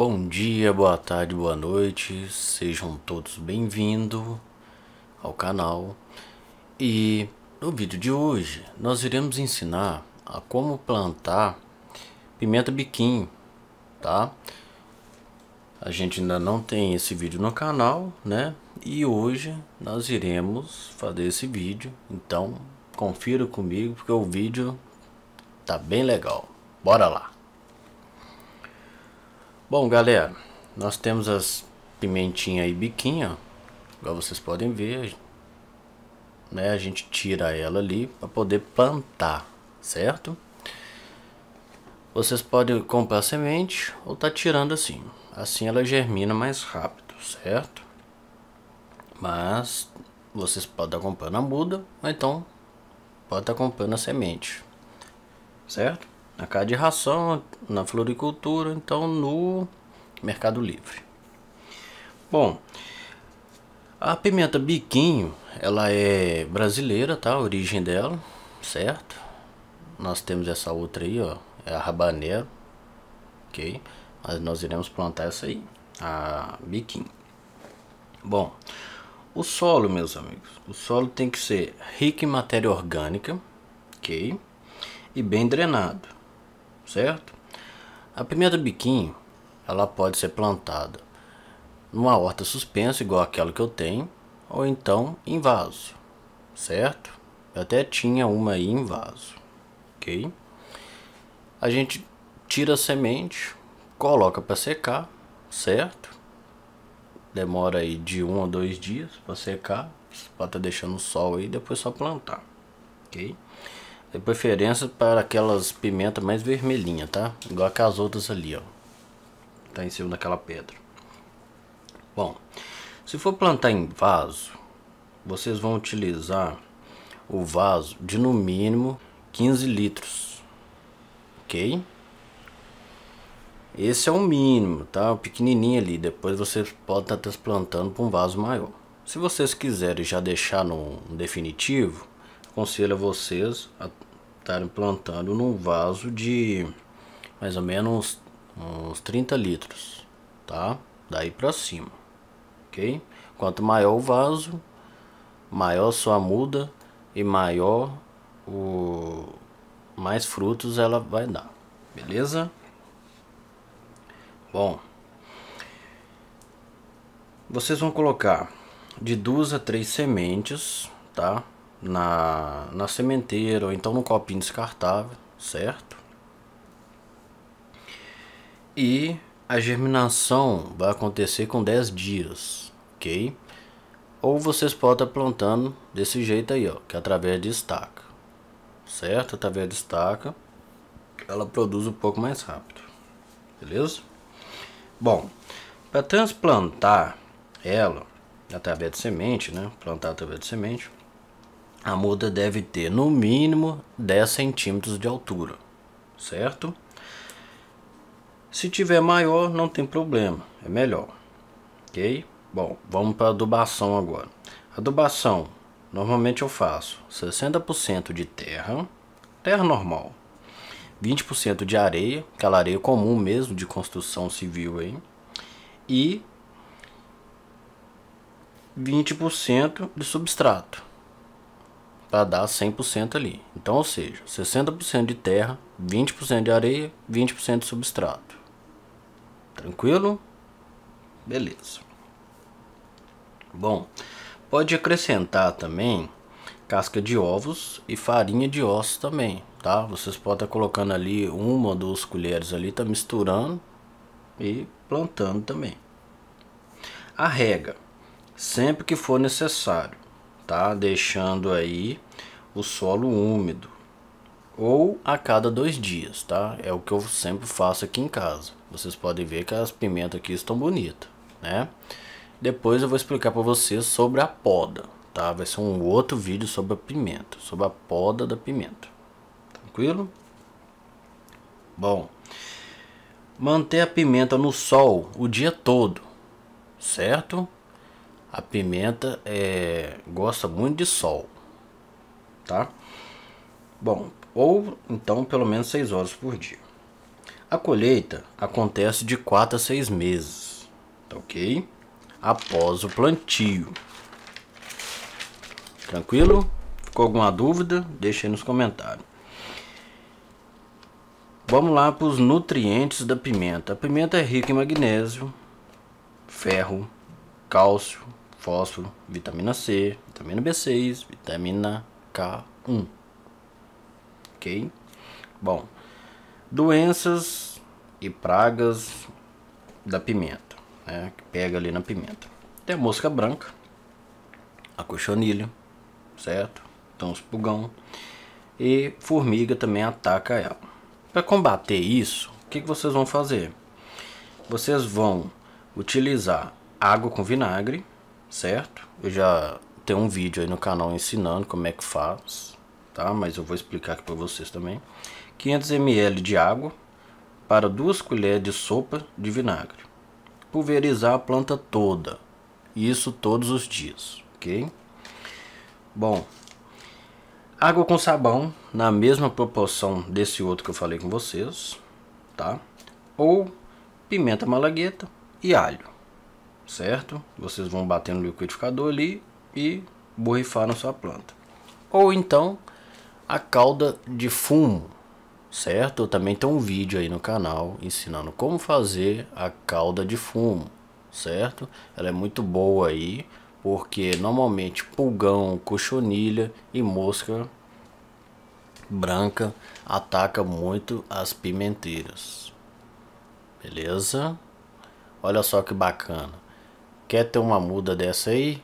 Bom dia, boa tarde, boa noite, sejam todos bem-vindos ao canal. E no vídeo de hoje nós iremos ensinar a como plantar pimenta biquinho, tá? A gente ainda não tem esse vídeo no canal, né? E hoje nós iremos fazer esse vídeo, então confira comigo porque o vídeo tá bem legal. Bora lá! Bom, galera, nós temos as pimentinha e biquinha, igual vocês podem ver, né? A gente tira ela ali para poder plantar, certo? Vocês podem comprar semente ou tá tirando assim. Assim ela germina mais rápido, certo? Mas vocês podem estar comprando a muda, ou então pode estar comprando a semente, certo? na casa de ração, na floricultura, então no Mercado Livre. Bom, a pimenta biquinho, ela é brasileira, tá? A origem dela, certo? Nós temos essa outra aí, ó, é a rabaneiro, ok? Mas nós iremos plantar essa aí, a biquinho. Bom, o solo, meus amigos, o solo tem que ser rico em matéria orgânica, ok? E bem drenado certo? A pimenta biquinho, ela pode ser plantada numa horta suspensa, igual aquela que eu tenho, ou então em vaso, certo? Eu até tinha uma aí em vaso, ok? A gente tira a semente, coloca para secar, certo? Demora aí de um a dois dias para secar, para tá deixando o sol aí, depois só plantar, ok? De preferência para aquelas pimentas mais vermelhinha, tá? Igual as outras ali, ó. Tá em cima daquela pedra. Bom, se for plantar em vaso, vocês vão utilizar o vaso de no mínimo 15 litros, ok? Esse é o mínimo, tá? O pequenininho ali, depois vocês podem estar transplantando tá para um vaso maior. Se vocês quiserem já deixar no definitivo, Aconselho a vocês a estarem plantando num vaso de mais ou menos uns 30 litros, tá? Daí para cima, ok? Quanto maior o vaso, maior sua muda e maior o mais frutos ela vai dar, beleza? Bom, vocês vão colocar de duas a três sementes, tá? na, na sementeira ou então no copinho descartável, certo? E a germinação vai acontecer com 10 dias, ok? Ou vocês podem estar plantando desse jeito aí, ó, que é através de estaca, certo? Através de estaca, ela produz um pouco mais rápido, beleza? Bom, para transplantar ela através de semente, né? Plantar através de semente, a muda deve ter no mínimo 10 centímetros de altura, certo? Se tiver maior, não tem problema, é melhor, ok? Bom, vamos para adubação agora. Adubação, normalmente eu faço 60% de terra, terra normal, 20% de areia, aquela areia comum mesmo de construção civil hein? e 20% de substrato para dar 100% ali. Então, ou seja, 60% de terra, 20% de areia, 20% de substrato. Tranquilo? Beleza. Bom, pode acrescentar também casca de ovos e farinha de ossos também, tá? Vocês podem estar colocando ali uma ou duas colheres ali, tá misturando e plantando também. A rega, sempre que for necessário tá? Deixando aí o solo úmido ou a cada dois dias, tá? É o que eu sempre faço aqui em casa. Vocês podem ver que as pimentas aqui estão bonitas, né? Depois eu vou explicar para vocês sobre a poda, tá? Vai ser um outro vídeo sobre a pimenta, sobre a poda da pimenta. Tranquilo? Bom, manter a pimenta no sol o dia todo, certo? A pimenta é, gosta muito de sol, tá? Bom, ou então pelo menos 6 horas por dia. A colheita acontece de 4 a 6 meses, tá ok? Após o plantio. Tranquilo? Ficou alguma dúvida? Deixa aí nos comentários. Vamos lá para os nutrientes da pimenta. A pimenta é rica em magnésio, ferro, cálcio, fósforo, vitamina C, vitamina B6, vitamina K1. Ok? Bom, doenças e pragas da pimenta, né? Que pega ali na pimenta. Tem a mosca branca, a cochonilha, certo? Então os pulgão e formiga também ataca ela. Para combater isso, o que, que vocês vão fazer? Vocês vão utilizar água com vinagre, certo? Eu já tenho um vídeo aí no canal ensinando como é que faz, tá? Mas eu vou explicar aqui para vocês também. 500 ml de água para 2 colheres de sopa de vinagre. Pulverizar a planta toda, isso todos os dias, ok? Bom, água com sabão na mesma proporção desse outro que eu falei com vocês, tá? Ou pimenta malagueta e alho certo? Vocês vão bater no liquidificador ali e borrifar na sua planta. Ou então a calda de fumo, certo? também tem um vídeo aí no canal ensinando como fazer a calda de fumo, certo? Ela é muito boa aí, porque normalmente pulgão, cochonilha e mosca branca ataca muito as pimenteiras. Beleza? Olha só que bacana. Quer ter uma muda dessa aí?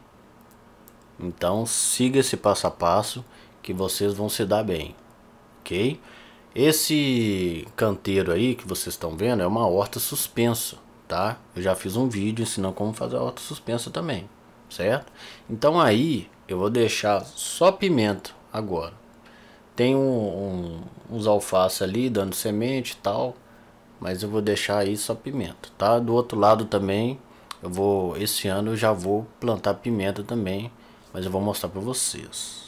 Então siga esse passo a passo que vocês vão se dar bem, ok? Esse canteiro aí que vocês estão vendo é uma horta suspensa, tá? Eu já fiz um vídeo ensinando como fazer a horta suspensa também, certo? Então aí eu vou deixar só pimenta agora. Tem um, um, uns alface ali dando semente e tal, mas eu vou deixar aí só pimenta, tá? Do outro lado também eu vou, esse ano eu já vou plantar pimenta também, mas eu vou mostrar para vocês.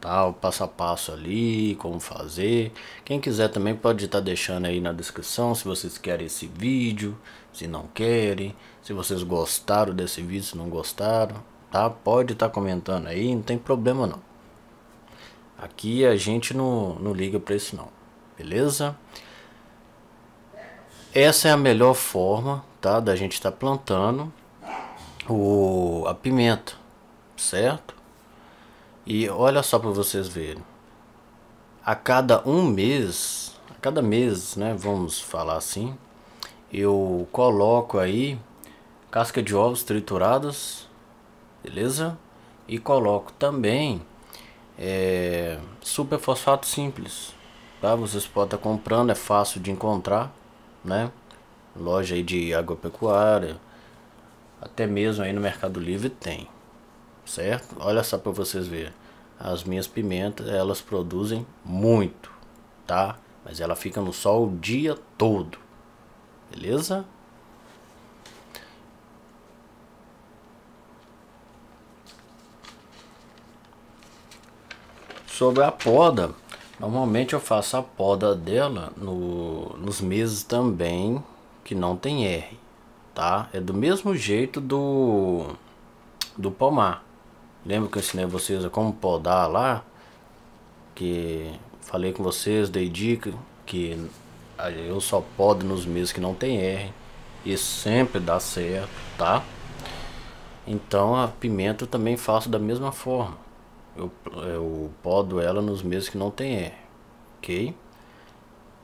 Tá, o passo a passo ali, como fazer. Quem quiser também pode estar tá deixando aí na descrição se vocês querem esse vídeo, se não querem, se vocês gostaram desse vídeo, se não gostaram, tá? Pode estar tá comentando aí, não tem problema não. Aqui a gente não, não liga para isso não, beleza? Essa é a melhor forma, tá? Da gente estar tá plantando o, a pimenta, certo? E olha só para vocês verem. A cada um mês, a cada mês, né? Vamos falar assim. Eu coloco aí casca de ovos trituradas, beleza? E coloco também é, superfosfato simples, tá? Vocês podem estar tá comprando, é fácil de encontrar né? Loja aí de agropecuária, até mesmo aí no Mercado Livre tem, certo? Olha só para vocês verem, as minhas pimentas elas produzem muito, tá? Mas ela fica no sol o dia todo, beleza? Sobre a poda, Normalmente eu faço a poda dela no, nos meses também que não tem R, tá? É do mesmo jeito do, do pomar. Lembra que eu ensinei vocês a como podar lá? Que falei com vocês, dei dica que eu só podo nos meses que não tem R. E sempre dá certo, tá? Então a pimenta eu também faço da mesma forma. Eu, eu podo ela nos meses que não tem R, ok?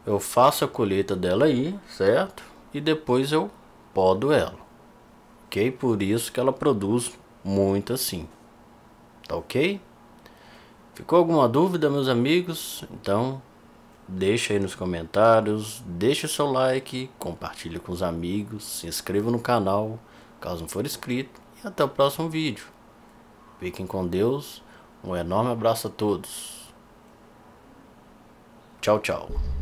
Eu faço a colheita dela aí, certo? E depois eu podo ela, ok? Por isso que ela produz muito assim, tá ok? Ficou alguma dúvida, meus amigos? Então, deixa aí nos comentários, deixa o seu like, compartilha com os amigos, se inscreva no canal, caso não for inscrito, e até o próximo vídeo. Fiquem com Deus. Um enorme abraço a todos. Tchau, tchau.